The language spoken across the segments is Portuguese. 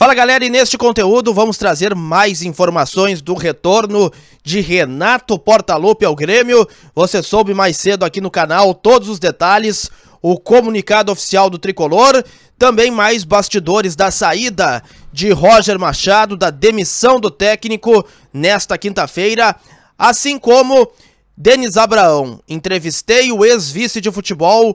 Fala galera, e neste conteúdo vamos trazer mais informações do retorno de Renato Portaluppi ao Grêmio. Você soube mais cedo aqui no canal todos os detalhes, o comunicado oficial do Tricolor, também mais bastidores da saída de Roger Machado, da demissão do técnico nesta quinta-feira, assim como Denis Abraão. Entrevistei o ex-vice de futebol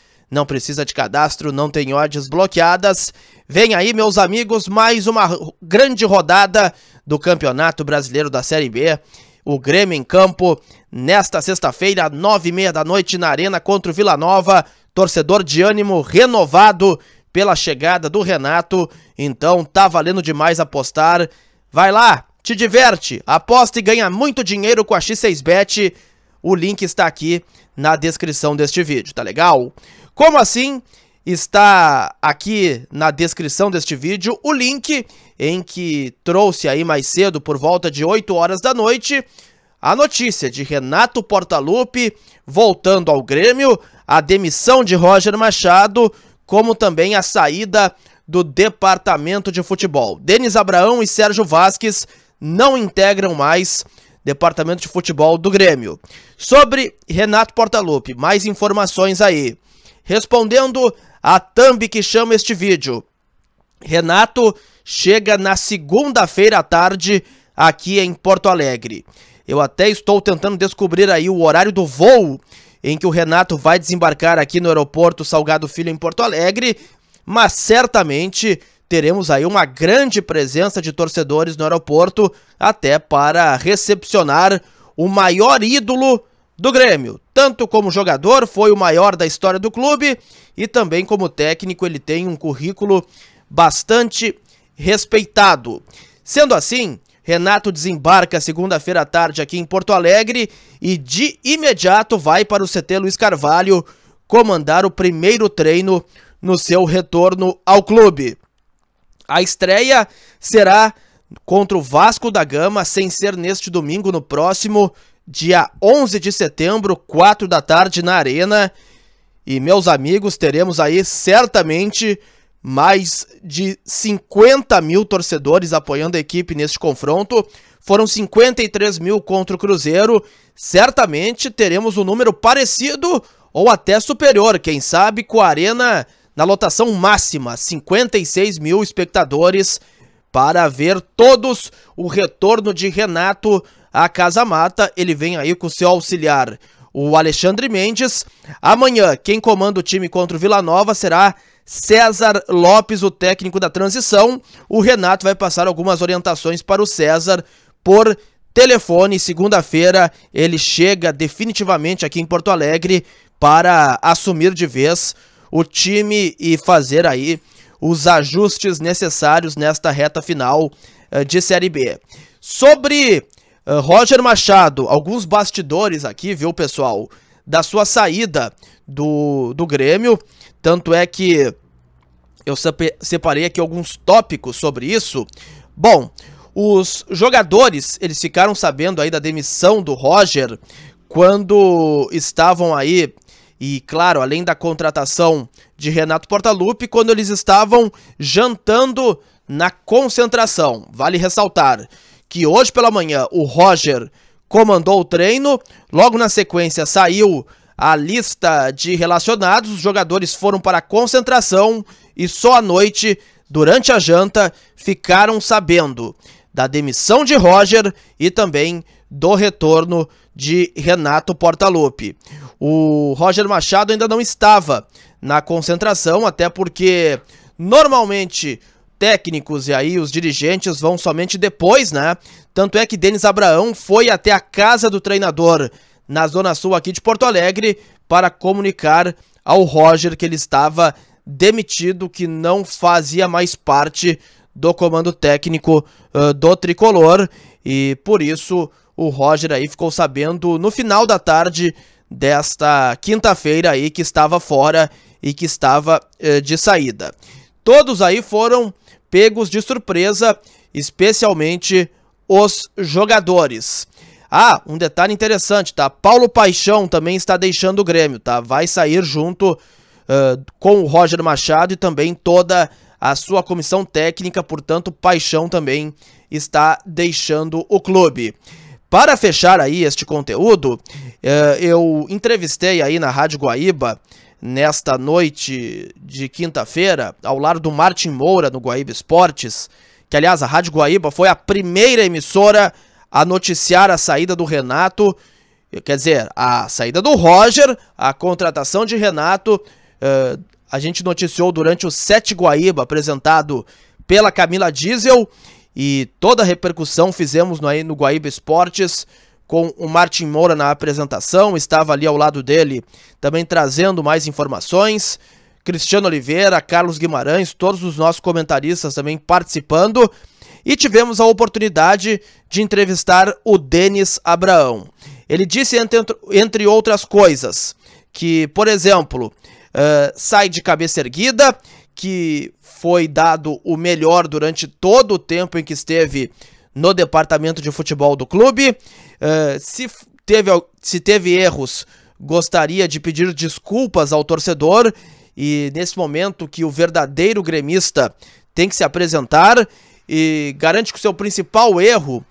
não precisa de cadastro, não tem odds bloqueadas. Vem aí, meus amigos, mais uma grande rodada do Campeonato Brasileiro da Série B. O Grêmio em campo nesta sexta-feira, nove e meia da noite, na Arena contra o Vila Nova. Torcedor de ânimo renovado pela chegada do Renato. Então tá valendo demais apostar. Vai lá, te diverte, aposta e ganha muito dinheiro com a X6Bet. O link está aqui na descrição deste vídeo, tá legal? Como assim? Está aqui na descrição deste vídeo o link em que trouxe aí mais cedo, por volta de 8 horas da noite, a notícia de Renato Portaluppi voltando ao Grêmio, a demissão de Roger Machado, como também a saída do departamento de futebol. Denis Abraão e Sérgio Vasques não integram mais departamento de futebol do Grêmio. Sobre Renato Portaluppi, mais informações aí. Respondendo a thumb que chama este vídeo, Renato chega na segunda-feira à tarde aqui em Porto Alegre. Eu até estou tentando descobrir aí o horário do voo em que o Renato vai desembarcar aqui no aeroporto Salgado Filho em Porto Alegre, mas certamente teremos aí uma grande presença de torcedores no aeroporto até para recepcionar o maior ídolo do Grêmio, tanto como jogador, foi o maior da história do clube e também como técnico, ele tem um currículo bastante respeitado. Sendo assim, Renato desembarca segunda-feira à tarde aqui em Porto Alegre e de imediato vai para o CT Luiz Carvalho comandar o primeiro treino no seu retorno ao clube. A estreia será contra o Vasco da Gama, sem ser neste domingo, no próximo, dia 11 de setembro, 4 da tarde, na Arena. E, meus amigos, teremos aí certamente mais de 50 mil torcedores apoiando a equipe neste confronto. Foram 53 mil contra o Cruzeiro. Certamente teremos um número parecido ou até superior, quem sabe, com a Arena na lotação máxima: 56 mil espectadores para ver todos o retorno de Renato à Casa Mata. Ele vem aí com seu auxiliar, o Alexandre Mendes. Amanhã, quem comanda o time contra o Vila Nova será César Lopes, o técnico da transição. O Renato vai passar algumas orientações para o César por telefone. Segunda-feira ele chega definitivamente aqui em Porto Alegre para assumir de vez o time e fazer aí os ajustes necessários nesta reta final uh, de Série B. Sobre uh, Roger Machado, alguns bastidores aqui, viu, pessoal, da sua saída do, do Grêmio. Tanto é que eu separei aqui alguns tópicos sobre isso. Bom, os jogadores, eles ficaram sabendo aí da demissão do Roger quando estavam aí e claro, além da contratação de Renato Portaluppi, quando eles estavam jantando na concentração. Vale ressaltar que hoje pela manhã o Roger comandou o treino, logo na sequência saiu a lista de relacionados, os jogadores foram para a concentração e só à noite, durante a janta, ficaram sabendo da demissão de Roger e também do retorno de Renato Portaluppi. O Roger Machado ainda não estava na concentração, até porque normalmente técnicos e aí os dirigentes vão somente depois, né? Tanto é que Denis Abraão foi até a casa do treinador na Zona Sul aqui de Porto Alegre para comunicar ao Roger que ele estava demitido, que não fazia mais parte do comando técnico uh, do tricolor e por isso o Roger aí ficou sabendo no final da tarde desta quinta-feira aí que estava fora e que estava eh, de saída. Todos aí foram pegos de surpresa, especialmente os jogadores. Ah, um detalhe interessante, tá? Paulo Paixão também está deixando o Grêmio, tá? Vai sair junto uh, com o Roger Machado e também toda a sua comissão técnica, portanto, Paixão também está deixando o clube. Para fechar aí este conteúdo, eh, eu entrevistei aí na Rádio Guaíba nesta noite de quinta-feira, ao lado do Martin Moura no Guaíba Esportes, que aliás a Rádio Guaíba foi a primeira emissora a noticiar a saída do Renato, quer dizer, a saída do Roger, a contratação de Renato, eh, a gente noticiou durante o Sete Guaíba, apresentado pela Camila Diesel, e toda a repercussão fizemos no, aí no Guaíba Esportes com o Martin Moura na apresentação, estava ali ao lado dele também trazendo mais informações. Cristiano Oliveira, Carlos Guimarães, todos os nossos comentaristas também participando. E tivemos a oportunidade de entrevistar o Denis Abraão. Ele disse, entre, entre outras coisas, que, por exemplo, uh, sai de cabeça erguida, que foi dado o melhor durante todo o tempo em que esteve no departamento de futebol do clube. Uh, se, teve, se teve erros, gostaria de pedir desculpas ao torcedor. E nesse momento que o verdadeiro gremista tem que se apresentar e garante que o seu principal erro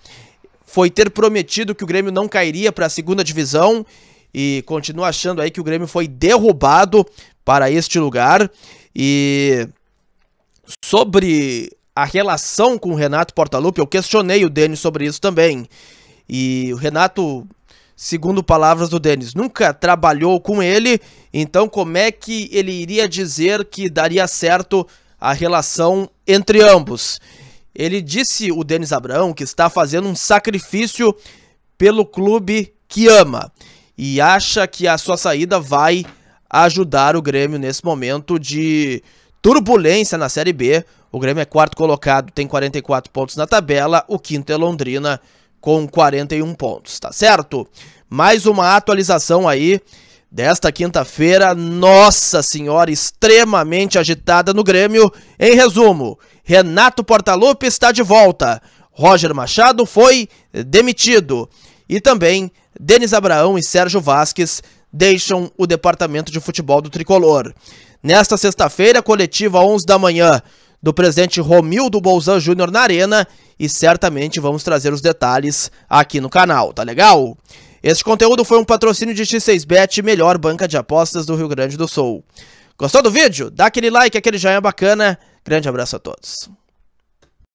foi ter prometido que o Grêmio não cairia para a segunda divisão e continua achando aí que o Grêmio foi derrubado para este lugar. E sobre a relação com o Renato Portaluppi, eu questionei o Denis sobre isso também. E o Renato, segundo palavras do Denis, nunca trabalhou com ele, então como é que ele iria dizer que daria certo a relação entre ambos? Ele disse, o Denis Abrão, que está fazendo um sacrifício pelo clube que ama e acha que a sua saída vai ajudar o Grêmio nesse momento de turbulência na Série B. O Grêmio é quarto colocado, tem 44 pontos na tabela. O quinto é Londrina com 41 pontos, tá certo? Mais uma atualização aí desta quinta-feira. Nossa Senhora, extremamente agitada no Grêmio. Em resumo, Renato Portaluppi está de volta. Roger Machado foi demitido. E também Denis Abraão e Sérgio Vasques deixam o departamento de futebol do tricolor. Nesta sexta-feira, coletiva 11 da manhã do presidente Romildo Bolzan Júnior na Arena e certamente vamos trazer os detalhes aqui no canal, tá legal? Este conteúdo foi um patrocínio de X6Bet, melhor banca de apostas do Rio Grande do Sul. Gostou do vídeo? Dá aquele like, aquele joinha bacana. Grande abraço a todos.